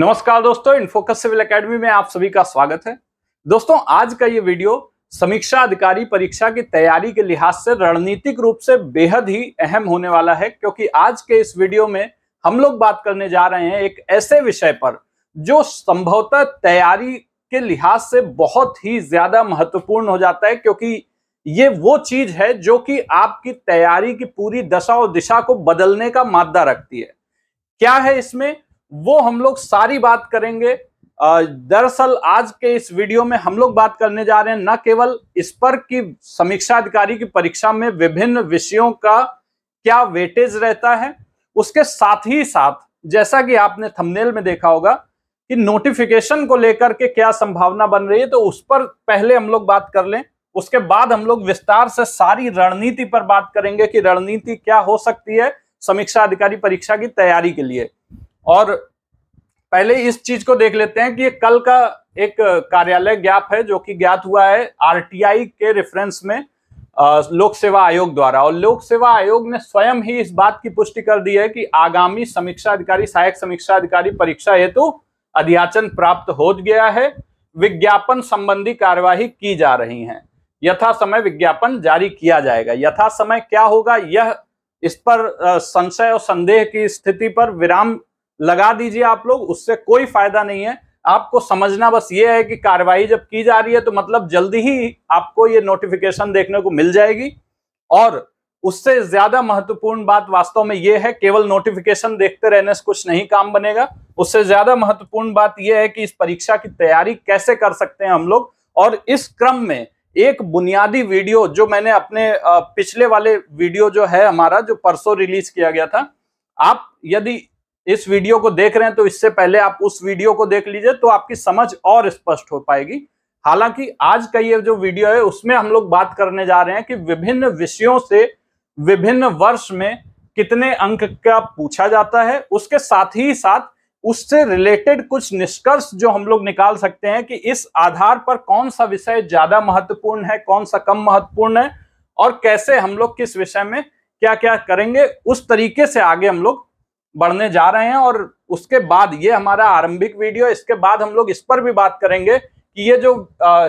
नमस्कार दोस्तों InFocus civil academy में आप सभी का स्वागत है दोस्तों आज का ये वीडियो समीक्षा अधिकारी परीक्षा की तैयारी के लिहाज से रणनीतिक रूप से बेहद ही अहम होने वाला है क्योंकि आज के इस वीडियो में हम लोग बात करने जा रहे हैं एक ऐसे विषय पर जो संभवतः तैयारी के लिहाज से बहुत ही ज्यादा महत्वपूर्ण हो जाता है क्योंकि ये वो चीज है जो कि आपकी तैयारी की पूरी दशा और दिशा को बदलने का मादा रखती है क्या है इसमें वो हम लोग सारी बात करेंगे दरअसल आज के इस वीडियो में हम लोग बात करने जा रहे हैं न केवल इस पर कि समीक्षा अधिकारी की परीक्षा में विभिन्न विषयों का क्या वेटेज रहता है उसके साथ ही साथ जैसा कि आपने थंबनेल में देखा होगा कि नोटिफिकेशन को लेकर के क्या संभावना बन रही है तो उस पर पहले हम लोग बात कर लें उसके बाद हम लोग विस्तार से सारी रणनीति पर बात करेंगे कि रणनीति क्या हो सकती है समीक्षा अधिकारी परीक्षा की तैयारी के लिए और पहले इस चीज को देख लेते हैं कि कल का एक कार्यालय ज्ञाप है जो कि ज्ञात हुआ है आरटीआई के रेफरेंस में लोक सेवा आयोग द्वारा और लोक सेवा आयोग ने स्वयं ही इस बात की पुष्टि कर दी है कि आगामी समीक्षा अधिकारी सहायक समीक्षा अधिकारी परीक्षा हेतु तो अध्याचन प्राप्त हो गया है विज्ञापन संबंधी कार्यवाही की जा रही है यथा समय विज्ञापन जारी किया जाएगा यथा समय क्या होगा यह इस पर संशय और संदेह की स्थिति पर विराम लगा दीजिए आप लोग उससे कोई फायदा नहीं है आपको समझना बस ये है कि कार्रवाई जब की जा रही है तो मतलब जल्दी ही आपको ये नोटिफिकेशन देखने को मिल जाएगी और उससे ज्यादा महत्वपूर्ण बात वास्तव में यह है केवल नोटिफिकेशन देखते रहने से कुछ नहीं काम बनेगा उससे ज्यादा महत्वपूर्ण बात यह है कि इस परीक्षा की तैयारी कैसे कर सकते हैं हम लोग और इस क्रम में एक बुनियादी वीडियो जो मैंने अपने पिछले वाले वीडियो जो है हमारा जो परसों रिलीज किया गया था आप यदि इस वीडियो को देख रहे हैं तो इससे पहले आप उस वीडियो को देख लीजिए तो आपकी समझ और स्पष्ट हो पाएगी हालांकि आज का ये जो वीडियो है उसमें हम लोग बात करने जा रहे हैं कि विभिन्न विषयों से विभिन्न वर्ष में कितने अंक का पूछा जाता है उसके साथ ही साथ उससे रिलेटेड कुछ निष्कर्ष जो हम लोग निकाल सकते हैं कि इस आधार पर कौन सा विषय ज्यादा महत्वपूर्ण है कौन सा कम महत्वपूर्ण है और कैसे हम लोग किस विषय में क्या क्या करेंगे उस तरीके से आगे हम लोग बढ़ने जा रहे हैं और उसके बाद ये हमारा आरंभिक वीडियो इसके बाद हम लोग इस पर भी बात करेंगे कि ये जो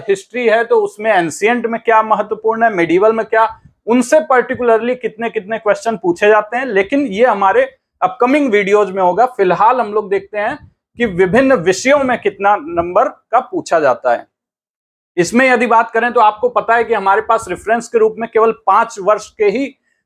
हिस्ट्री है तो उसमें एंशियंट में क्या महत्वपूर्ण है मेडिवल में क्या उनसे पर्टिकुलरली कितने कितने क्वेश्चन पूछे जाते हैं लेकिन ये हमारे अपकमिंग वीडियोज में होगा फिलहाल हम लोग देखते हैं कि विभिन्न विषयों में कितना नंबर का पूछा जाता है इसमें यदि बात करें तो आपको पता है कि हमारे पास रेफरेंस के रूप में केवल पांच वर्ष के ही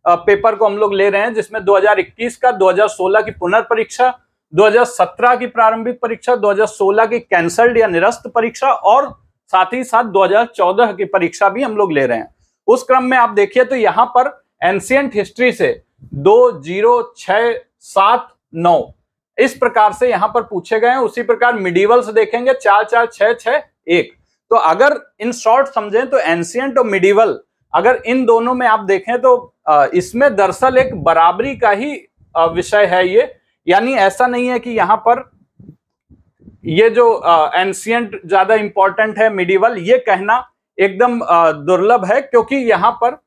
पेपर को हम लोग ले रहे हैं जिसमें 2021 का 2016 की पुनर्परीक्षा 2017 की प्रारंभिक परीक्षा 2016 की कैंसल्ड या निरस्त परीक्षा और साथ ही साथ 2014 की परीक्षा भी हम लोग ले रहे हैं उस क्रम में आप देखिए तो यहाँ पर एंशियंट हिस्ट्री से दो जीरो छ सात नौ इस प्रकार से यहाँ पर पूछे गए हैं उसी प्रकार से देखेंगे चार चार छ छ एक तो अगर इन शॉर्ट समझें तो एंशियंट और मिडिवल अगर इन दोनों में आप देखें तो इसमें दरअसल एक बराबरी का ही विषय है ये यानी ऐसा नहीं है कि यहाँ पर ये जो एंशियंट ज्यादा इंपॉर्टेंट है मिडिवल ये कहना एकदम दुर्लभ है क्योंकि यहाँ पर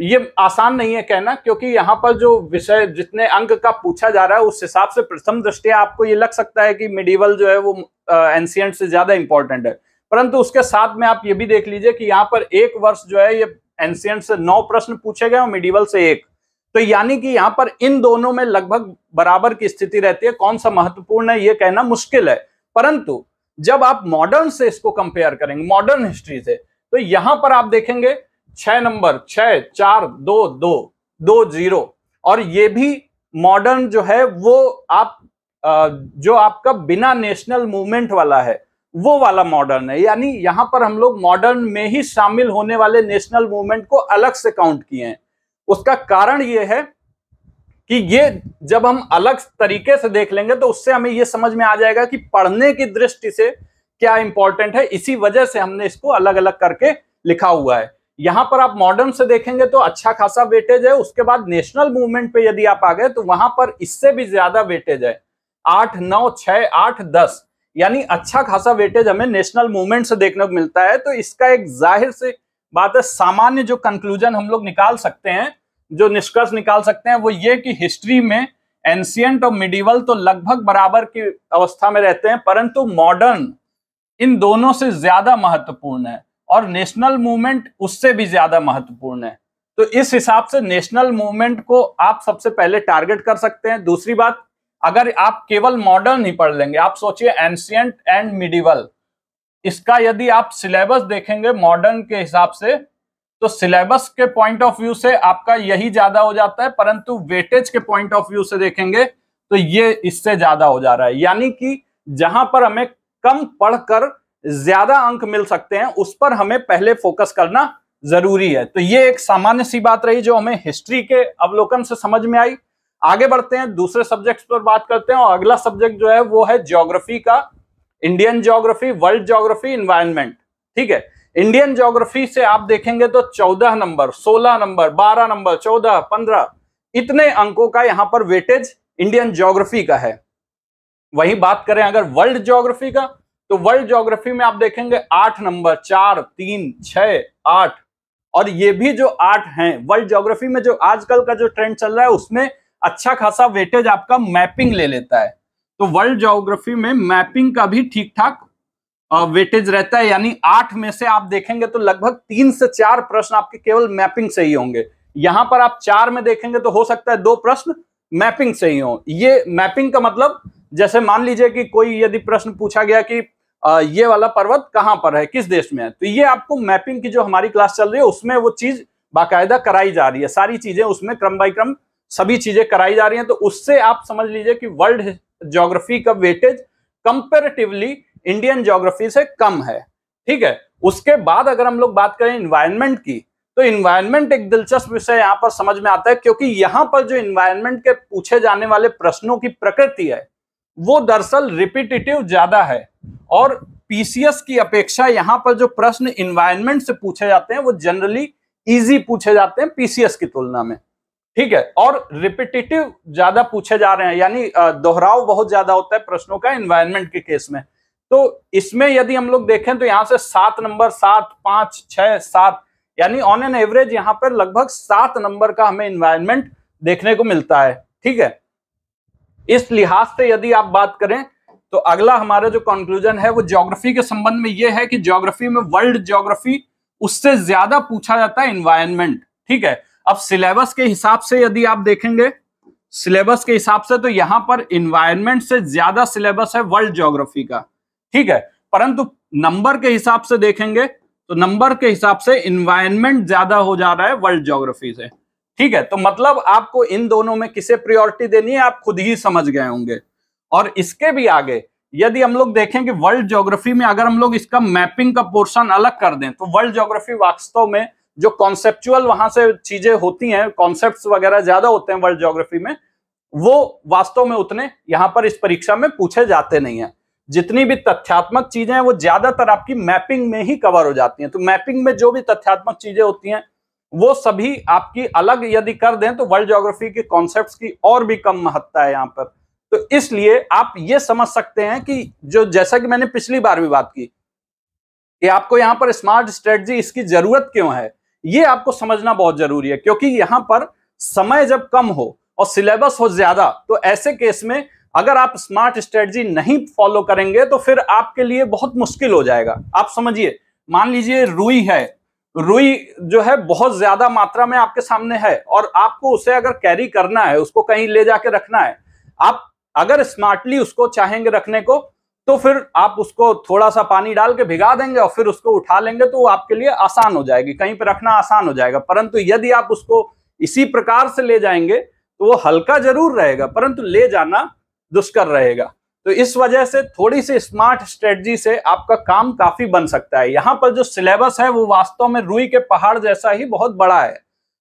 ये आसान नहीं है कहना क्योंकि यहाँ पर जो विषय जितने अंक का पूछा जा रहा है उस हिसाब से प्रथम दृष्टिया आपको ये लग सकता है कि मिडिवल जो है वो एंशियंट से ज्यादा इंपॉर्टेंट है परंतु उसके साथ में आप ये भी देख लीजिए कि यहाँ पर एक वर्ष जो है ये एंशियंट से नौ प्रश्न पूछे गए और मिडिवल से एक तो यानी कि यहाँ पर इन दोनों में लगभग बराबर की स्थिति रहती है कौन सा महत्वपूर्ण है ये कहना मुश्किल है परंतु जब आप मॉडर्न से इसको कंपेयर करेंगे मॉडर्न हिस्ट्री से तो यहां पर आप देखेंगे छह नंबर छह चार दो दो दो जीरो और ये भी मॉडर्न जो है वो आप जो आपका बिना नेशनल मूवमेंट वाला है वो वाला मॉडर्न है यानी यहां पर हम लोग मॉडर्न में ही शामिल होने वाले नेशनल मूवमेंट को अलग से काउंट किए हैं उसका कारण यह है कि ये जब हम अलग तरीके से देख लेंगे तो उससे हमें यह समझ में आ जाएगा कि पढ़ने की दृष्टि से क्या इंपॉर्टेंट है इसी वजह से हमने इसको अलग अलग करके लिखा हुआ है यहां पर आप मॉडर्न से देखेंगे तो अच्छा खासा वेटेज है उसके बाद नेशनल मूवमेंट पे यदि आप आ गए तो वहां पर इससे भी ज्यादा वेटेज है आठ नौ छ आठ दस यानी अच्छा खासा वेटेज हमें नेशनल मूवमेंट से देखने को मिलता है तो इसका एक जाहिर से बात है सामान्य जो कंक्लूजन हम लोग निकाल सकते हैं जो निष्कर्ष निकाल सकते हैं वो ये कि हिस्ट्री में एंशियंट और मिडिवल तो लगभग बराबर की अवस्था में रहते हैं परंतु मॉडर्न इन दोनों से ज्यादा महत्वपूर्ण है और नेशनल मूवमेंट उससे भी ज्यादा महत्वपूर्ण है तो इस हिसाब से नेशनल मूवमेंट को आप सबसे पहले टारगेट कर सकते हैं दूसरी बात अगर आप केवल मॉडर्न ही पढ़ लेंगे आप सोचिए एंशियंट एंड मिडिवल इसका यदि आप सिलेबस देखेंगे मॉडर्न के हिसाब से तो सिलेबस के पॉइंट ऑफ व्यू से आपका यही ज्यादा हो जाता है परंतु वेटेज के पॉइंट ऑफ व्यू से देखेंगे तो ये इससे ज्यादा हो जा रहा है यानी कि जहां पर हमें कम पढ़कर ज्यादा अंक मिल सकते हैं उस पर हमें पहले फोकस करना जरूरी है तो ये एक सामान्य सी बात रही जो हमें हिस्ट्री के अवलोकन से समझ में आई आगे बढ़ते हैं दूसरे सब्जेक्ट पर बात करते हैं और अगला सब्जेक्ट जो है वो है ज्योग्राफी का Indian geography world geography environment ठीक है इंडियन ज्योग्राफी से आप देखेंगे तो चौदह नंबर सोलह नंबर बारह नंबर चौदह पंद्रह इतने अंकों का यहां पर वेटेज इंडियन ज्योग्राफी का है वही बात करें अगर वर्ल्ड ज्योग्राफी का तो वर्ल्ड ज्योग्राफी में आप देखेंगे आठ नंबर चार तीन छ आठ और ये भी जो आठ हैं वर्ल्ड ज्योग्राफी में जो आजकल का जो ट्रेंड चल रहा है उसमें अच्छा खासा वेटेज आपका मैपिंग ले लेता है तो वर्ल्ड जोग्राफी में मैपिंग का भी ठीक ठाक वेटेज रहता है यानी आठ में से आप देखेंगे तो लगभग तीन से चार प्रश्न आपके केवल मैपिंग से ही होंगे यहां पर आप चार में देखेंगे तो हो सकता है दो प्रश्न मैपिंग से ही हो ये मैपिंग का मतलब जैसे मान लीजिए कि कोई यदि प्रश्न पूछा गया कि ये वाला पर्वत कहां पर है किस देश में है तो ये आपको मैपिंग की जो हमारी क्लास चल रही है उसमें वो चीज बाकायदा कराई जा रही है सारी चीजें उसमें क्रम बाई क्रम सभी चीजें कराई जा रही हैं तो उससे आप समझ लीजिए कि वर्ल्ड ज्योग्राफी का वेटेज कंपेरेटिवली इंडियन ज्योग्राफी से कम है ठीक है उसके बाद अगर हम लोग बात करें इन्वायरमेंट की तो इन्वायरमेंट एक दिलचस्प विषय यहाँ पर समझ में आता है क्योंकि यहाँ पर जो इन्वायरमेंट के पूछे जाने वाले प्रश्नों की प्रकृति है वो दरअसल रिपीटेटिव ज्यादा है और पीसीएस की अपेक्षा यहाँ पर जो प्रश्न इन्वायरमेंट से पूछे जाते हैं वो जनरली इजी पूछे जाते हैं पीसीएस की तुलना में ठीक है और रिपीटेटिव ज्यादा पूछे जा रहे हैं यानी दोहराव बहुत ज्यादा होता है प्रश्नों का एनवायरमेंट के केस में तो इसमें यदि हम लोग देखें तो यहां से सात नंबर सात पांच छह सात यानी ऑन एन एवरेज यहां पर लगभग सात नंबर का हमें इन्वायरमेंट देखने को मिलता है ठीक है इस लिहाज से यदि आप बात करें तो अगला हमारा जो कंक्लूजन है वो ज्योग्राफी के संबंध में ये है कि ज्योग्राफी में वर्ल्ड ज्योग्राफी उससे ज्यादा पूछा जाता है इन्वायरमेंट ठीक है अब सिलेबस के हिसाब से यदि आप देखेंगे सिलेबस के हिसाब से तो यहां पर इन्वायरमेंट से ज्यादा सिलेबस है वर्ल्ड ज्योग्राफी का ठीक है परंतु नंबर के हिसाब से देखेंगे तो नंबर के हिसाब से इन्वायरमेंट ज्यादा हो जा रहा है वर्ल्ड ज्योग्राफी से ठीक है तो मतलब आपको इन दोनों में किसे प्रियोरिटी देनी है आप खुद ही समझ गए होंगे और इसके भी आगे यदि हम लोग देखें कि वर्ल्ड ज्योग्राफी में अगर हम लोग इसका मैपिंग का पोर्शन अलग कर दें तो वर्ल्ड ज्योग्राफी वास्तव में जो कॉन्सेप्चुअल वहां से चीजें होती हैं कॉन्सेप्ट वगैरह ज्यादा होते हैं वर्ल्ड ज्योग्राफी में वो वास्तव में उतने यहाँ पर इस परीक्षा में पूछे जाते नहीं है जितनी भी तथ्यात्मक चीजें हैं वो ज्यादातर आपकी मैपिंग में ही कवर हो जाती हैं तो मैपिंग में जो भी तथ्यात्मक चीजें होती हैं वो सभी आपकी अलग यदि कर दें तो वर्ल्ड ज्योग्राफी के कॉन्सेप्ट की और भी कम महत्ता है यहाँ पर तो इसलिए आप ये समझ सकते हैं कि जो जैसा कि मैंने पिछली बार भी बात की कि आपको यहाँ पर स्मार्ट स्ट्रेटजी इसकी जरूरत क्यों है ये आपको समझना बहुत जरूरी है क्योंकि यहां पर समय जब कम हो और सिलेबस हो ज्यादा तो ऐसे केस में अगर आप स्मार्ट स्ट्रेटजी नहीं फॉलो करेंगे तो फिर आपके लिए बहुत मुश्किल हो जाएगा आप समझिए मान लीजिए रुई है रुई जो है बहुत ज्यादा मात्रा में आपके सामने है और आपको उसे अगर कैरी करना है उसको कहीं ले जाके रखना है आप अगर स्मार्टली उसको चाहेंगे रखने को तो फिर आप उसको थोड़ा सा पानी डाल के भिगा देंगे और फिर उसको उठा लेंगे तो वो आपके लिए आसान हो जाएगी कहीं पर रखना आसान हो जाएगा परंतु यदि आप उसको इसी प्रकार से ले जाएंगे तो वो हल्का जरूर रहेगा परंतु ले जाना दुष्कर रहेगा तो इस वजह से थोड़ी सी स्मार्ट स्ट्रेटजी से आपका काम काफी बन सकता है यहाँ पर जो सिलेबस है वो वास्तव में रुई के पहाड़ जैसा ही बहुत बड़ा है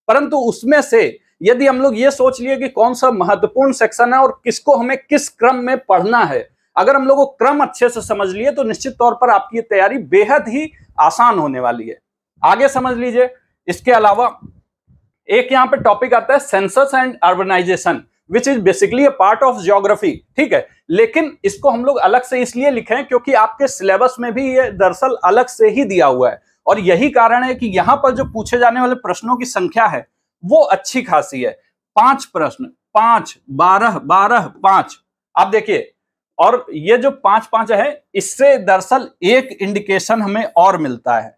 परंतु उसमें से यदि हम लोग ये सोच लिए कि कौन सा महत्वपूर्ण सेक्शन है और किसको हमें किस क्रम में पढ़ना है अगर हम लोग क्रम अच्छे से समझ लिए तो निश्चित तौर पर आपकी तैयारी बेहद ही आसान होने वाली है आगे समझ लीजिए इसके अलावा एक यहां पे टॉपिक आता है census and urbanisation which is basically a part of geography ठीक है लेकिन इसको हम लोग अलग से इसलिए लिखे हैं क्योंकि आपके सिलेबस में भी ये दरअसल अलग से ही दिया हुआ है और यही कारण है कि यहां पर जो पूछे जाने वाले प्रश्नों की संख्या है वो अच्छी खासी है पांच प्रश्न पांच बारह बारह पांच आप देखिए और ये जो पांच पांच है इससे दरअसल एक इंडिकेशन हमें और मिलता है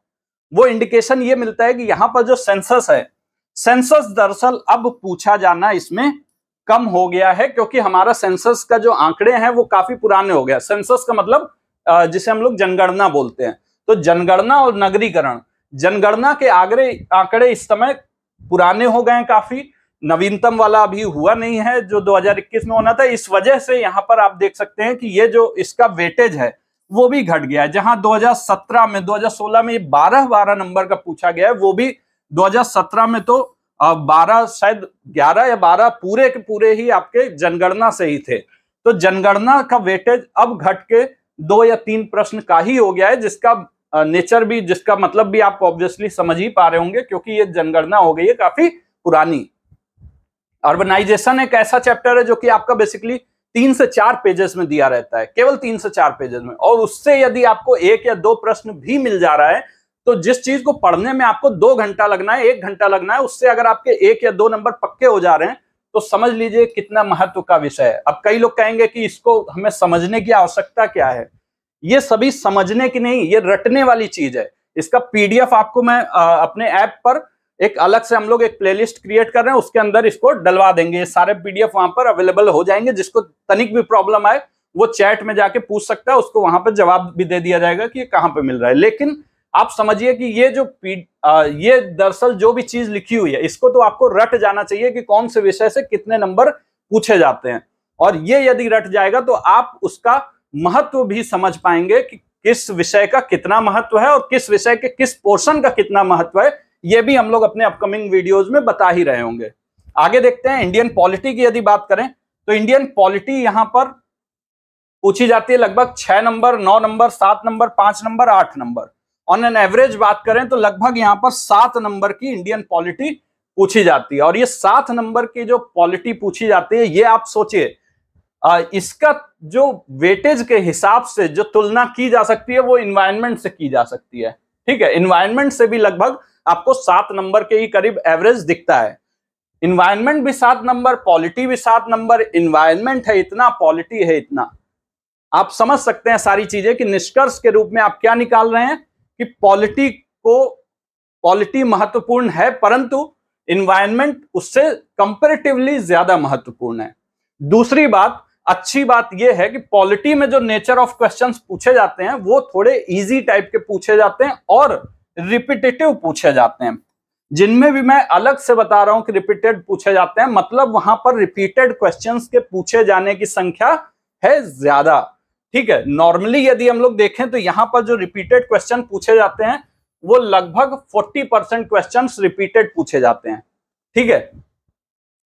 वो इंडिकेशन ये मिलता है कि यहां पर जो सेंसस है सेंसस दरअसल अब पूछा जाना इसमें कम हो गया है क्योंकि हमारा सेंसस का जो आंकड़े हैं वो काफी पुराने हो गया सेंसस का मतलब जिसे हम लोग जनगणना बोलते हैं तो जनगणना और नगरीकरण जनगणना के आगरे आंकड़े इस समय पुराने हो गए हैं काफी नवीनतम वाला अभी हुआ नहीं है जो 2021 में होना था इस वजह से यहाँ पर आप देख सकते हैं कि ये जो इसका वेटेज है वो भी घट गया है जहां 2017 में 2016 में बारह बारह नंबर का पूछा गया है वो भी 2017 में तो बारह शायद ग्यारह या बारह पूरे के पूरे ही आपके जनगणना से ही थे तो जनगणना का वेटेज अब घट के दो या तीन प्रश्न का ही हो गया है जिसका नेचर भी जिसका मतलब भी आप ऑब्वियसली समझ ही पा रहे होंगे क्योंकि ये जनगणना हो गई है काफी पुरानी अर्बनाइजेशन एक ऐसा चैप्टर है जो कि आपका बेसिकली तीन से चार पेजेस में दिया रहता है केवल तीन से चार पेजेस में और उससे यदि आपको एक या दो प्रश्न भी मिल जा रहा है तो जिस चीज को पढ़ने में आपको दो घंटा लगना है एक घंटा लगना है उससे अगर आपके एक या दो नंबर पक्के हो जा रहे हैं तो समझ लीजिए कितना महत्व का विषय है अब कई लोग कहेंगे कि इसको हमें समझने की आवश्यकता क्या है ये सभी समझने की नहीं ये रटने वाली चीज है इसका पीडीएफ आपको मैं अपने ऐप पर एक अलग से हम लोग एक प्लेलिस्ट क्रिएट कर रहे हैं उसके अंदर इसको डलवा देंगे ये सारे पीडीएफ वहां पर अवेलेबल हो जाएंगे जिसको तनिक भी प्रॉब्लम आए वो चैट में जाके पूछ सकता है उसको वहां पर जवाब भी दे दिया जाएगा कि ये कहाँ पे मिल रहा है लेकिन आप समझिए कि ये जो आ, ये दरअसल जो भी चीज लिखी हुई है इसको तो आपको रट जाना चाहिए कि कौन से विषय से कितने नंबर पूछे जाते हैं और ये यदि रट जाएगा तो आप उसका महत्व भी समझ पाएंगे कि किस विषय का कितना महत्व है और किस विषय के किस पोर्शन का कितना महत्व है ये भी हम लोग अपने अपकमिंग वीडियोज में बता ही रहे होंगे आगे देखते हैं इंडियन पॉलिटी की यदि बात करें तो इंडियन पॉलिटी यहां पर पूछी जाती है लगभग छह नंबर नौ नंबर सात नंबर पांच नंबर आठ नंबर ऑन एन एवरेज बात करें तो लगभग यहां पर सात नंबर की इंडियन पॉलिटी पूछी जाती है और ये सात नंबर की जो पॉलिटी पूछी जाती है ये आप सोचिए इसका जो वेटेज के हिसाब से जो तुलना की जा सकती है वो इन्वायरमेंट से की जा सकती है ठीक है इन्वायरमेंट से भी लगभग आपको सात नंबर के ही करीब एवरेज दिखता है इन्वायरमेंट भी सात नंबर पॉलिटी भी सात नंबर इन्वायरमेंट है इतना पॉलिटी है इतना आप समझ सकते हैं सारी चीजें कि निष्कर्ष के रूप में आप क्या निकाल रहे हैं कि पॉलिटी को पॉलिटी महत्वपूर्ण है परंतु इन्वायरमेंट उससे कंपेरेटिवली ज्यादा महत्वपूर्ण है दूसरी बात अच्छी बात यह है कि पॉलिटी में जो नेचर ऑफ क्वेश्चंस पूछे जाते हैं वो थोड़े इजी टाइप के पूछे जाते हैं और रिपीटेटिव पूछे जाते हैं जिनमें भी मैं अलग से बता रहा हूं कि रिपीटेड पूछे जाते हैं मतलब वहां पर रिपीटेड क्वेश्चन के पूछे जाने की संख्या है ज्यादा ठीक है नॉर्मली यदि हम लोग देखें तो यहां पर जो रिपीटेड क्वेश्चन पूछे जाते हैं वो लगभग 40 परसेंट क्वेश्चन रिपीटेड पूछे जाते हैं ठीक है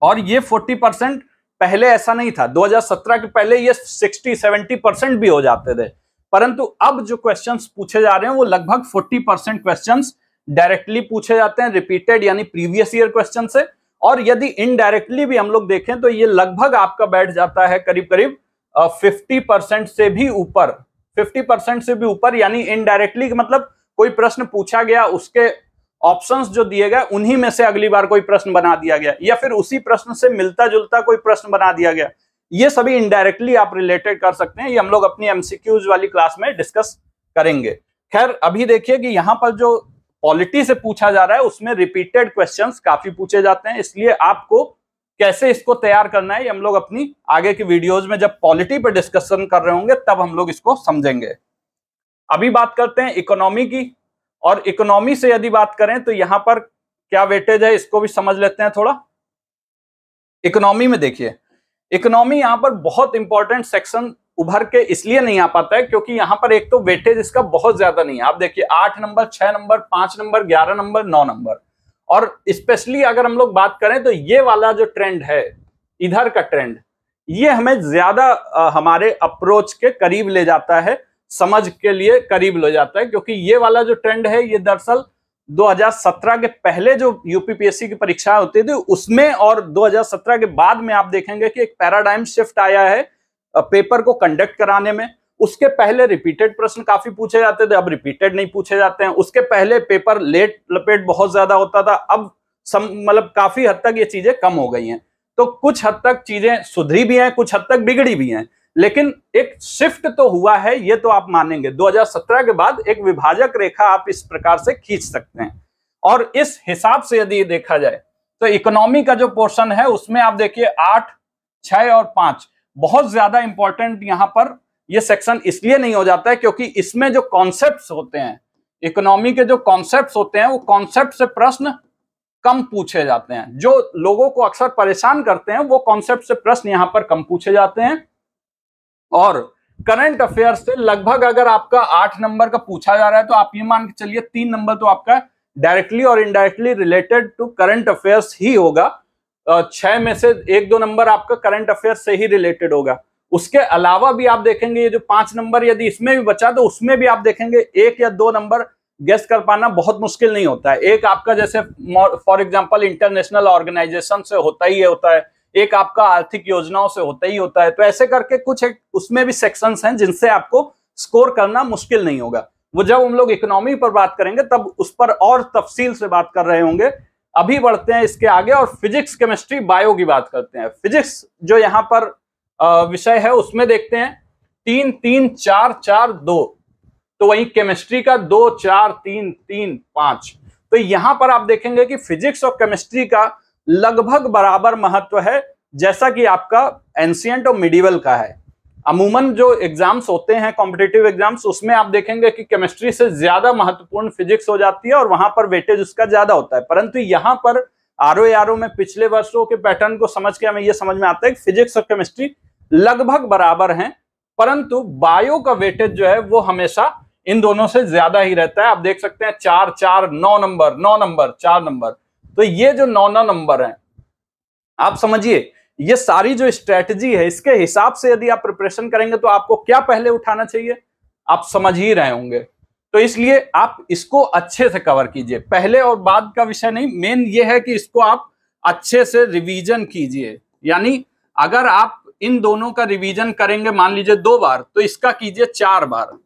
और ये 40 परसेंट पहले ऐसा नहीं था 2017 के पहले ये 60 70 परसेंट भी हो जाते थे परंतु अब जो क्वेश्चंस पूछे जा रहे हैं वो लगभग 40 परसेंट क्वेश्चन डायरेक्टली पूछे जाते हैं रिपीटेड यानी प्रीवियस ईयर क्वेश्चन से और यदि इनडायरेक्टली भी हम लोग देखें तो ये लगभग आपका बैठ जाता है करीब करीब फिफ्टी परसेंट से भी ऊपर फिफ्टी परसेंट से भी ऊपर यानी इनडायरेक्टली मतलब कोई प्रश्न पूछा गया उसके ऑप्शंस जो दिए गए उन्हीं में से अगली बार कोई प्रश्न बना दिया गया या फिर उसी प्रश्न से मिलता जुलता कोई प्रश्न बना दिया गया ये सभी इनडायरेक्टली आप रिलेटेड कर सकते हैं ये हम लोग अपनी एमसीक्यूज वाली क्लास में डिस्कस करेंगे खैर अभी देखिए कि यहाँ पर जो पॉलिटी से पूछा जा रहा है उसमें रिपीटेड क्वेश्चंस काफी पूछे जाते हैं इसलिए आपको कैसे इसको तैयार करना है ये हम लोग अपनी आगे की वीडियोज में जब पॉलिटी पर डिस्कशन कर रहे होंगे तब हम लोग इसको समझेंगे अभी बात करते हैं इकोनॉमी की और इकोनॉमी से यदि बात करें तो यहाँ पर क्या वेटेज है इसको भी समझ लेते हैं थोड़ा इकोनॉमी में देखिए इकोनॉमी यहां पर बहुत इंपॉर्टेंट सेक्शन उभर के इसलिए नहीं आ पाता है क्योंकि यहां पर एक तो वेटेज इसका बहुत ज्यादा नहीं है आप देखिए आठ नंबर छह नंबर पांच नंबर ग्यारह नंबर नौ नंबर और स्पेशली अगर हम लोग बात करें तो ये वाला जो ट्रेंड है इधर का ट्रेंड ये हमें ज्यादा हमारे अप्रोच के करीब ले जाता है समझ के लिए करीब ले जाता है क्योंकि ये वाला जो ट्रेंड है ये दरअसल 2017 के पहले जो यूपीपीएससी की परीक्षा होती थी उसमें और 2017 के बाद में आप देखेंगे कि एक पैराडाइम शिफ्ट आया है पेपर को कंडक्ट कराने में उसके पहले रिपीटेड प्रश्न काफी पूछे जाते थे अब रिपीटेड नहीं पूछे जाते हैं उसके पहले पेपर लेट लपेट बहुत ज्यादा होता था अब सम मतलब काफी हद तक ये चीजें कम हो गई हैं तो कुछ हद तक चीजें सुधरी भी हैं कुछ हद तक बिगड़ी भी हैं लेकिन एक शिफ्ट तो हुआ है ये तो आप मानेंगे 2017 के बाद एक विभाजक रेखा आप इस प्रकार से खींच सकते हैं और इस हिसाब से यदि देखा जाए तो इकोनॉमी का जो पोर्शन है उसमें आप देखिए आठ छह और पांच बहुत ज्यादा इंपॉर्टेंट यहां पर ये सेक्शन इसलिए नहीं हो जाता है क्योंकि इसमें जो कॉन्सेप्ट होते हैं इकोनॉमी के जो कॉन्सेप्ट होते हैं वो कॉन्सेप्ट से प्रश्न कम पूछे जाते हैं जो लोगों को अक्सर परेशान करते हैं वो कॉन्सेप्ट से प्रश्न यहाँ पर कम पूछे जाते हैं और करंट अफेयर से लगभग अगर आपका आठ नंबर का पूछा जा रहा है तो आप ये मान के चलिए तीन नंबर तो आपका डायरेक्टली और indirectly related to current affairs ही होगा छह में से एक दो नंबर आपका करंट अफेयर से ही रिलेटेड होगा उसके अलावा भी आप देखेंगे ये जो पांच नंबर यदि इसमें भी बचा तो उसमें भी आप देखेंगे एक या दो नंबर गेस कर पाना बहुत मुश्किल नहीं होता है एक आपका जैसे फॉर एग्जाम्पल इंटरनेशनल ऑर्गेनाइजेशन से होता ही है होता है एक आपका आर्थिक योजनाओं से होता ही होता है तो ऐसे करके कुछ एक उसमें भी सेक्शन हैं जिनसे आपको स्कोर करना मुश्किल नहीं होगा वो जब हम लोग इकोनॉमी पर बात करेंगे तब उस पर और तफसील से बात कर रहे होंगे अभी बढ़ते हैं इसके आगे और फिजिक्स केमिस्ट्री बायो की बात करते हैं फिजिक्स जो यहाँ पर विषय है उसमें देखते हैं तीन तीन चार चार दो तो वही केमिस्ट्री का दो चार तीन तीन पांच तो यहां पर आप देखेंगे कि फिजिक्स और केमिस्ट्री का लगभग बराबर महत्व है जैसा कि आपका एंशियंट और मिडिवल का है अमूमन जो एग्जाम्स होते हैं कॉम्पिटेटिव एग्जाम्स उसमें आप देखेंगे कि केमिस्ट्री से ज्यादा महत्वपूर्ण फिजिक्स हो जाती है और वहां पर वेटेज उसका ज्यादा होता है परंतु यहाँ पर आरओ आरओ में पिछले वर्षों के पैटर्न को समझ के हमें यह समझ में आता है कि फिजिक्स और केमिस्ट्री लगभग बराबर हैं परंतु बायो का वेटेज जो है वो हमेशा इन दोनों से ज्यादा ही रहता है आप देख सकते हैं चार चार नौ नंबर नौ नंबर चार नंबर तो ये जो नौना नंबर है आप समझिए ये सारी जो स्ट्रेटजी है इसके हिसाब से यदि आप प्रिपरेशन करेंगे तो आपको क्या पहले उठाना चाहिए आप समझ ही रहे होंगे तो इसलिए आप इसको अच्छे से कवर कीजिए पहले और बाद का विषय नहीं मेन ये है कि इसको आप अच्छे से रिवीजन कीजिए यानी अगर आप इन दोनों का रिवीजन करेंगे मान लीजिए दो बार तो इसका कीजिए चार बार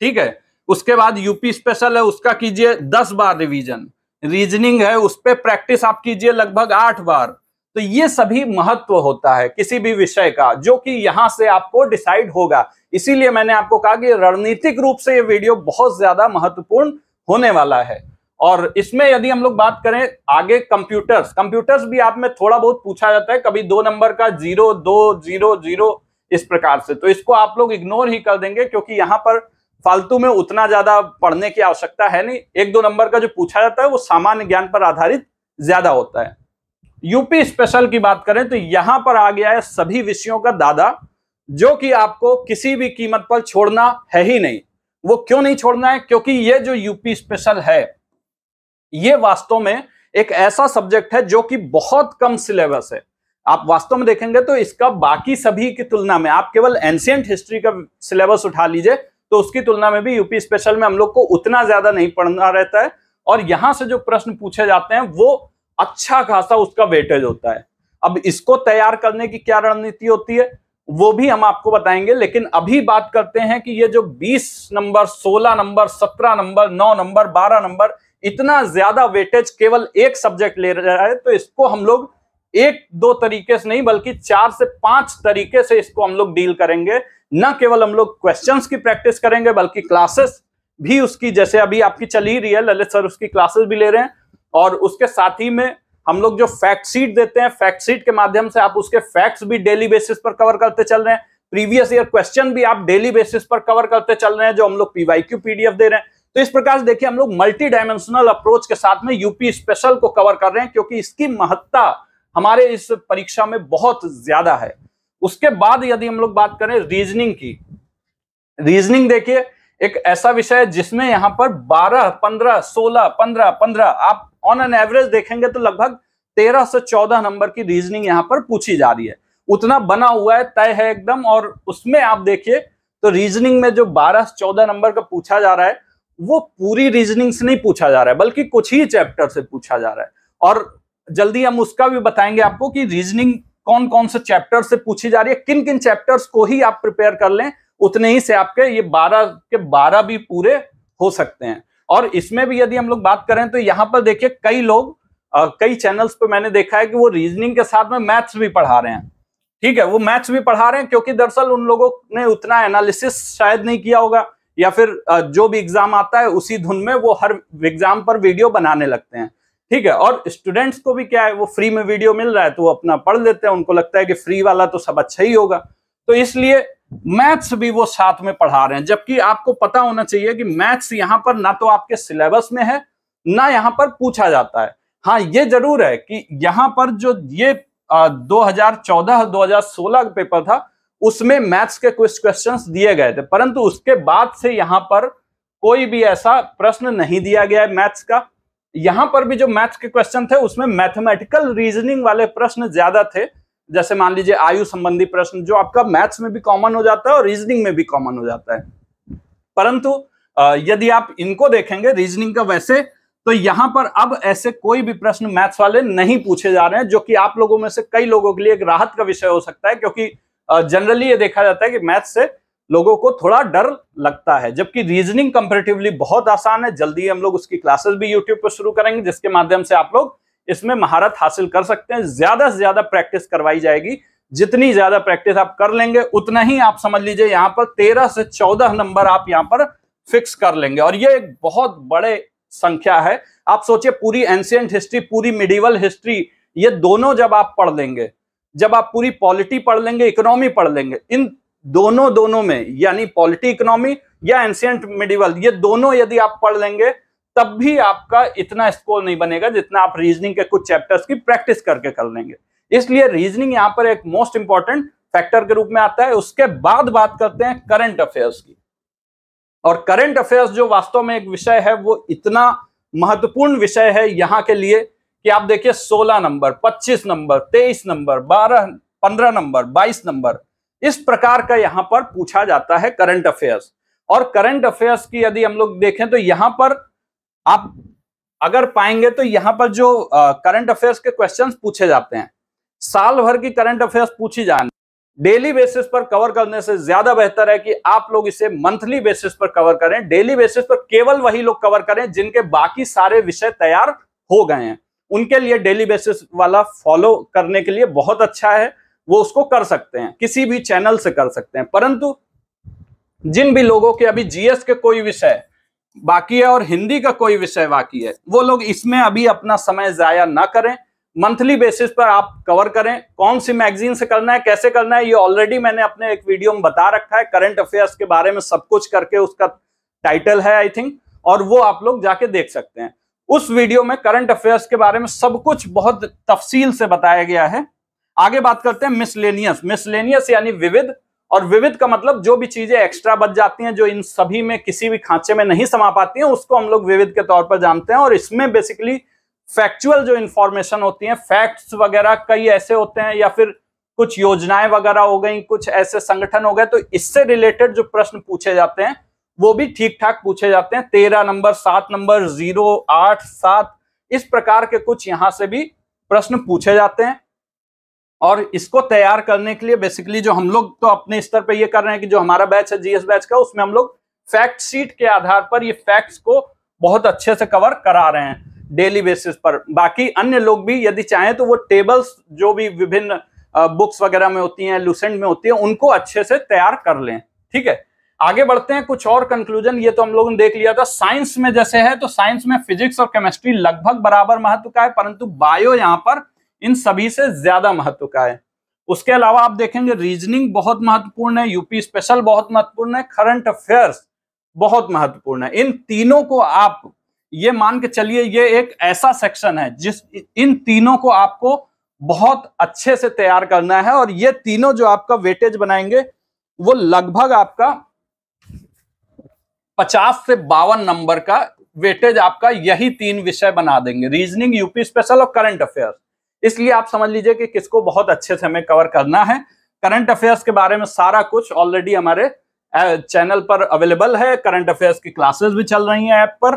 ठीक है उसके बाद यूपी स्पेशल है उसका कीजिए दस बार रिवीजन रीजनिंग है उस पर प्रैक्टिस आप कीजिए लगभग आठ बार तो ये सभी महत्व होता है किसी भी विषय का जो कि यहां से आपको डिसाइड होगा इसीलिए मैंने आपको कहा कि रणनीतिक रूप से ये वीडियो बहुत ज्यादा महत्वपूर्ण होने वाला है और इसमें यदि हम लोग बात करें आगे कंप्यूटर्स कंप्यूटर्स भी आप में थोड़ा बहुत पूछा जाता है कभी दो नंबर का जीरो दो जीरो जीरो इस प्रकार से तो इसको आप लोग इग्नोर ही कर देंगे क्योंकि यहाँ पर फालतू में उतना ज्यादा पढ़ने की आवश्यकता है नहीं एक दो नंबर का जो पूछा जाता है वो सामान्य ज्ञान पर आधारित ज्यादा होता है यूपी स्पेशल की बात करें तो यहां पर आ गया है सभी विषयों का दादा जो कि आपको किसी भी कीमत पर छोड़ना है ही नहीं वो क्यों नहीं छोड़ना है क्योंकि ये जो यूपी स्पेशल है ये वास्तव में एक ऐसा सब्जेक्ट है जो कि बहुत कम सिलेबस है आप वास्तव में देखेंगे तो इसका बाकी सभी की तुलना में आप केवल एंशियंट हिस्ट्री का सिलेबस उठा लीजिए तो उसकी तुलना में भी यूपी स्पेशल में हम लोग को उतना ज्यादा नहीं पढ़ना रहता है और यहां से जो प्रश्न पूछे जाते हैं वो अच्छा खासा उसका वेटेज होता है अब इसको तैयार करने की क्या रणनीति होती है वो भी हम आपको बताएंगे लेकिन अभी बात करते हैं कि ये जो 20 number 16 number 17 number 9 number 12 number इतना ज्यादा वेटेज केवल एक सब्जेक्ट ले रहा है तो इसको हम लोग एक दो तरीके से नहीं बल्कि चार से पांच तरीके से इसको हम लोग डील करेंगे न केवल हम लोग क्वेश्चन की प्रैक्टिस करेंगे बल्कि क्लासेस भी उसकी जैसे अभी आपकी चल ही रही है ललित सर उसकी क्लासेस भी ले रहे हैं और उसके साथ ही में हम लोग जो फैक्ट सीट देते हैं फैक्ट सीट के माध्यम से आप उसके फैक्ट्स भी डेली बेसिस पर कवर करते चल रहे हैं प्रीवियस ईयर क्वेश्चन भी आप डेली बेसिस पर कवर करते चल रहे हैं जो हम लोग पीवाईक्यू पीडीएफ दे रहे हैं तो इस प्रकार से देखिए हम लोग मल्टी डायमेंशनल अप्रोच के साथ में यूपी स्पेशल को कवर कर रहे हैं क्योंकि इसकी महत्ता हमारे इस परीक्षा में बहुत ज्यादा है उसके बाद यदि हम लोग बात करें रीजनिंग की रीजनिंग देखिए एक ऐसा विषय है जिसमें यहाँ पर 12, 15, 16, 15, 15 आप ऑन एन एवरेज देखेंगे तो लगभग 13 से 14 नंबर की रीजनिंग यहाँ पर पूछी जा रही है उतना बना हुआ है तय है एकदम और उसमें आप देखिए तो रीजनिंग में जो 12 से 14 नंबर का पूछा जा रहा है वो पूरी रीजनिंग से नहीं पूछा जा रहा है बल्कि कुछ ही चैप्टर से पूछा जा रहा है और जल्दी हम उसका भी बताएंगे आपको कि रीजनिंग कौन कौन से चैप्टर से पूछी जा रही है किन किन चैप्टर्स को ही आप प्रिपेयर कर लें उतने ही से आपके ये बारह के बारह भी पूरे हो सकते हैं और इसमें भी यदि हम लोग बात करें तो यहाँ पर देखिए कई लोग आ, कई चैनल्स पे मैंने देखा है कि वो रीजनिंग के साथ में मैथ्स भी पढ़ा रहे हैं ठीक है वो मैथ्स भी पढ़ा रहे हैं क्योंकि दरअसल उन लोगों ने उतना एनालिसिस शायद नहीं किया होगा या फिर जो भी एग्जाम आता है उसी धुन में वो हर एग्जाम पर वीडियो बनाने लगते हैं ठीक है और स्टूडेंट्स को भी क्या है वो फ्री में वीडियो मिल रहा है तो वो अपना पढ़ लेते हैं उनको लगता है कि फ्री वाला तो सब अच्छा ही होगा तो इसलिए मैथ्स भी वो साथ में पढ़ा रहे हैं जबकि आपको पता होना चाहिए कि मैथ्स यहाँ पर ना तो आपके सिलेबस में है ना यहाँ पर पूछा जाता है हाँ ये जरूर है कि यहाँ पर जो ये दो हजार का पेपर था उसमें मैथ्स के कुछ क्वेश्चन दिए गए थे परंतु उसके बाद से यहाँ पर कोई भी ऐसा प्रश्न नहीं दिया गया है मैथ्स का यहां पर भी जो मैथ्स के क्वेश्चन थे उसमें मैथमेटिकल रीजनिंग वाले प्रश्न ज्यादा थे जैसे मान लीजिए आयु संबंधी प्रश्न जो आपका मैथ्स में भी कॉमन हो जाता है और रीजनिंग में भी कॉमन हो जाता है परंतु यदि आप इनको देखेंगे रीजनिंग का वैसे तो यहां पर अब ऐसे कोई भी प्रश्न मैथ्स वाले नहीं पूछे जा रहे हैं जो कि आप लोगों में से कई लोगों के लिए एक राहत का विषय हो सकता है क्योंकि जनरली ये देखा जाता है कि मैथ्स से लोगों को थोड़ा डर लगता है जबकि रीजनिंग कंपेरेटिवली बहुत आसान है जल्दी हम लोग उसकी क्लासेस भी यूट्यूब पर शुरू करेंगे जिसके माध्यम से आप लोग इसमें महारत हासिल कर सकते हैं ज्यादा से ज्यादा प्रैक्टिस करवाई जाएगी जितनी ज्यादा प्रैक्टिस आप कर लेंगे उतना ही आप समझ लीजिए यहाँ पर तेरह से चौदह नंबर आप यहाँ पर फिक्स कर लेंगे और ये एक बहुत बड़े संख्या है आप सोचिए पूरी एंशियंट हिस्ट्री पूरी मिडिवल हिस्ट्री ये दोनों जब आप पढ़ लेंगे जब आप पूरी पॉलिटी पढ़ लेंगे इकोनॉमी पढ़ लेंगे इन दोनों दोनों में यानी पॉलिटी इकोनॉमी या एंशियंट मिडिवल ये दोनों यदि आप पढ़ लेंगे तब भी आपका इतना स्कोर नहीं बनेगा जितना आप रीजनिंग के कुछ चैप्टर्स की प्रैक्टिस करके कर लेंगे इसलिए रीजनिंग यहाँ पर एक मोस्ट इंपॉर्टेंट फैक्टर के रूप में आता है उसके बाद बात करते हैं करंट अफेयर्स की और करंट अफेयर्स जो वास्तव में एक विषय है वो इतना महत्वपूर्ण विषय है यहाँ के लिए कि आप देखिए 16 number 25 number 23 number 12 15 number 22 number इस प्रकार का यहां पर पूछा जाता है करंट अफेयर्स और करंट अफेयर्स की यदि हम लोग देखें तो यहां पर आप अगर पाएंगे तो यहां पर जो करंट अफेयर्स के क्वेश्चन पूछे जाते हैं साल भर की करंट अफेयर्स पूछी जाए डेली बेसिस पर कवर करने से ज्यादा बेहतर है कि आप लोग इसे मंथली बेसिस पर कवर करें डेली बेसिस पर केवल वही लोग कवर करें जिनके बाकी सारे विषय तैयार हो गए हैं उनके लिए डेली बेसिस वाला फॉलो करने के लिए बहुत अच्छा है वो उसको कर सकते हैं किसी भी चैनल से कर सकते हैं परंतु जिन भी लोगों के अभी जीएस के कोई विषय बाकी है और हिंदी का कोई विषय बाकी है वो लोग इसमें अभी अपना समय जाया ना करें मंथली बेसिस पर आप कवर करें कौन सी मैगजीन से करना है कैसे करना है ये ऑलरेडी मैंने अपने एक वीडियो में बता रखा है करंट अफेयर्स के बारे में सब कुछ करके उसका टाइटल है आई थिंक और वो आप लोग जाके देख सकते हैं उस वीडियो में करंट अफेयर्स के बारे में सब कुछ बहुत तफसील से बताया गया है आगे बात करते हैं मिसलेनियस मिसलेनियस यानी विविध और विविध का मतलब जो भी चीजें एक्स्ट्रा बच जाती हैं जो इन सभी में किसी भी खांचे में नहीं समा पाती हैं उसको हम लोग विविध के तौर पर जानते हैं और इसमें बेसिकली फैक्चुअल जो इंफॉर्मेशन होती है फैक्ट्स वगैरह कई ऐसे होते हैं या फिर कुछ योजनाएं वगैरह हो गई कुछ ऐसे संगठन हो गए तो इससे रिलेटेड जो प्रश्न पूछे जाते हैं वो भी ठीक ठाक पूछे जाते हैं तेरह नंबर सात नंबर जीरो आठ सात इस प्रकार के कुछ यहां से भी प्रश्न पूछे जाते हैं और इसको तैयार करने के लिए बेसिकली जो हम लोग तो अपने स्तर पर ये कर रहे हैं कि जो हमारा बैच है जीएस बैच का उसमें हम लोग फैक्ट शीट के आधार पर ये फैक्ट्स को बहुत अच्छे से कवर करा रहे हैं डेली बेसिस पर बाकी अन्य लोग भी यदि चाहें तो वो टेबल्स जो भी विभिन्न बुक्स वगैरह में होती हैं लूसेंट में होती है उनको अच्छे से तैयार कर लें ठीक है आगे बढ़ते हैं कुछ और कंक्लूजन ये तो हम लोगों ने देख लिया था साइंस में जैसे है तो साइंस में फिजिक्स और केमिस्ट्री लगभग बराबर महत्व का है परंतु बायो यहां पर इन सभी से ज्यादा महत्व का है उसके अलावा आप देखेंगे रीजनिंग बहुत महत्वपूर्ण है यूपी स्पेशल बहुत महत्वपूर्ण है करंट अफेयर्स बहुत महत्वपूर्ण है इन तीनों को आप ये मान के चलिए ये एक ऐसा सेक्शन है जिस इन तीनों को आपको बहुत अच्छे से तैयार करना है और ये तीनों जो आपका वेटेज बनाएंगे वो लगभग आपका पचास से बावन नंबर का वेटेज आपका यही तीन विषय बना देंगे रीजनिंग यूपी स्पेशल और करंट अफेयर्स इसलिए आप समझ लीजिए कि किसको बहुत अच्छे से हमें कवर करना है करंट अफेयर्स के बारे में सारा कुछ ऑलरेडी हमारे चैनल पर अवेलेबल है करंट अफेयर्स की क्लासेस भी चल रही हैं ऐप पर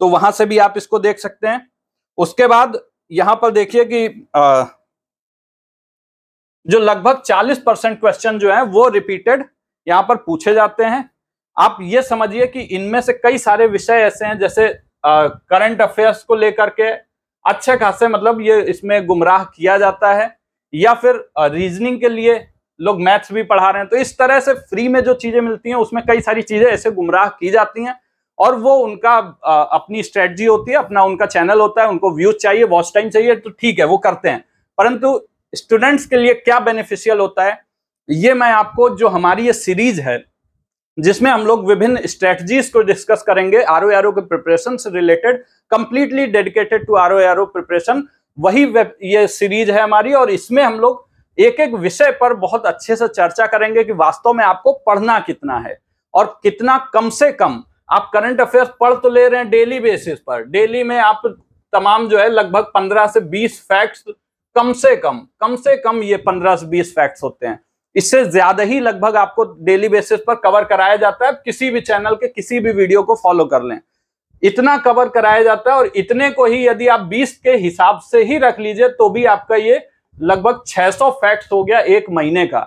तो वहां से भी आप इसको देख सकते हैं उसके बाद यहां पर देखिए कि आ, जो लगभग 40 परसेंट क्वेश्चन जो है वो रिपीटेड यहां पर पूछे जाते हैं आप ये समझिए कि इनमें से कई सारे विषय ऐसे हैं जैसे करंट अफेयर्स को लेकर के अच्छे खासे मतलब ये इसमें गुमराह किया जाता है या फिर रीजनिंग के लिए लोग मैथ्स भी पढ़ा रहे हैं तो इस तरह से फ्री में जो चीज़ें मिलती हैं उसमें कई सारी चीज़ें ऐसे गुमराह की जाती हैं और वो उनका अपनी स्ट्रेटजी होती है अपना उनका चैनल होता है उनको व्यूज चाहिए वॉच टाइम चाहिए तो ठीक है वो करते हैं परंतु स्टूडेंट्स के लिए क्या बेनिफिशियल होता है ये मैं आपको जो हमारी ये सीरीज है जिसमें हम लोग विभिन्न स्ट्रेटजीज को डिस्कस करेंगे आर ओ के प्रिपरेशन से related completely dedicated to R O preparation वही वेब ये सीरीज है हमारी और इसमें हम लोग एक एक विषय पर बहुत अच्छे से चर्चा करेंगे कि वास्तव में आपको पढ़ना कितना है और कितना कम से कम आप करंट अफेयर्स पढ़ तो ले रहे हैं डेली बेसिस पर डेली में आप तमाम जो है लगभग पंद्रह से बीस फैक्ट्स कम से कम कम से कम ये पंद्रह से बीस फैक्ट्स होते हैं इससे ज्यादा ही लगभग आपको डेली बेसिस पर कवर कराया जाता है किसी भी चैनल के किसी भी वीडियो को फॉलो कर लें इतना कवर कराया जाता है और इतने को ही यदि आप 20 के हिसाब से ही रख लीजिए तो भी आपका ये लगभग 600 फैक्ट्स हो गया एक महीने का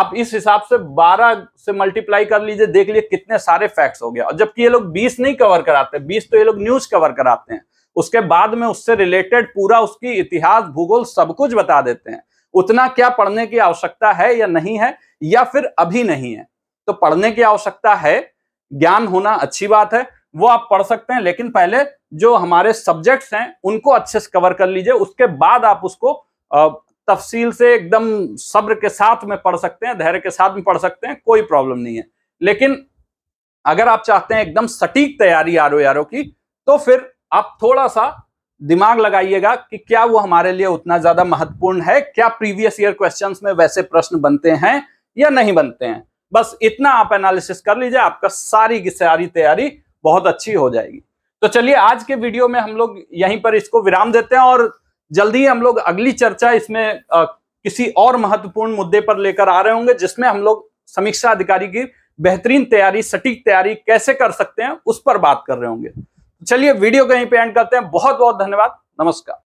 आप इस हिसाब से 12 से मल्टीप्लाई कर लीजिए देख लीजिए कितने सारे फैक्ट्स हो गया और जबकि ये लोग 20 नहीं कवर कराते 20 तो ये लोग न्यूज कवर कराते हैं उसके बाद में उससे रिलेटेड पूरा उसकी इतिहास भूगोल सब कुछ बता देते हैं उतना क्या पढ़ने की आवश्यकता है या नहीं है या फिर अभी नहीं है तो पढ़ने की आवश्यकता है ज्ञान होना अच्छी बात है वो आप पढ़ सकते हैं लेकिन पहले जो हमारे सब्जेक्ट्स हैं उनको अच्छे से कवर कर लीजिए उसके बाद आप उसको तफसील से एकदम सब्र के साथ में पढ़ सकते हैं धैर्य के साथ में पढ़ सकते हैं कोई प्रॉब्लम नहीं है लेकिन अगर आप चाहते हैं एकदम सटीक तैयारी आर ओ की तो फिर आप थोड़ा सा दिमाग लगाइएगा कि क्या वो हमारे लिए उतना ज्यादा महत्वपूर्ण है क्या प्रीवियस ईयर क्वेश्चंस में वैसे प्रश्न बनते हैं या नहीं बनते हैं बस इतना आप एनालिसिस कर लीजिए आपका सारी की सारी तैयारी बहुत अच्छी हो जाएगी तो चलिए आज के वीडियो में हम लोग यहीं पर इसको विराम देते हैं और जल्दी ही हम लोग अगली चर्चा इसमें आ, किसी और महत्वपूर्ण मुद्दे पर लेकर आ रहे होंगे जिसमें हम लोग समीक्षा अधिकारी की बेहतरीन तैयारी सटीक तैयारी कैसे कर सकते हैं उस पर बात कर रहे होंगे चलिए वीडियो को यहीं पे एंड करते हैं बहुत बहुत धन्यवाद नमस्कार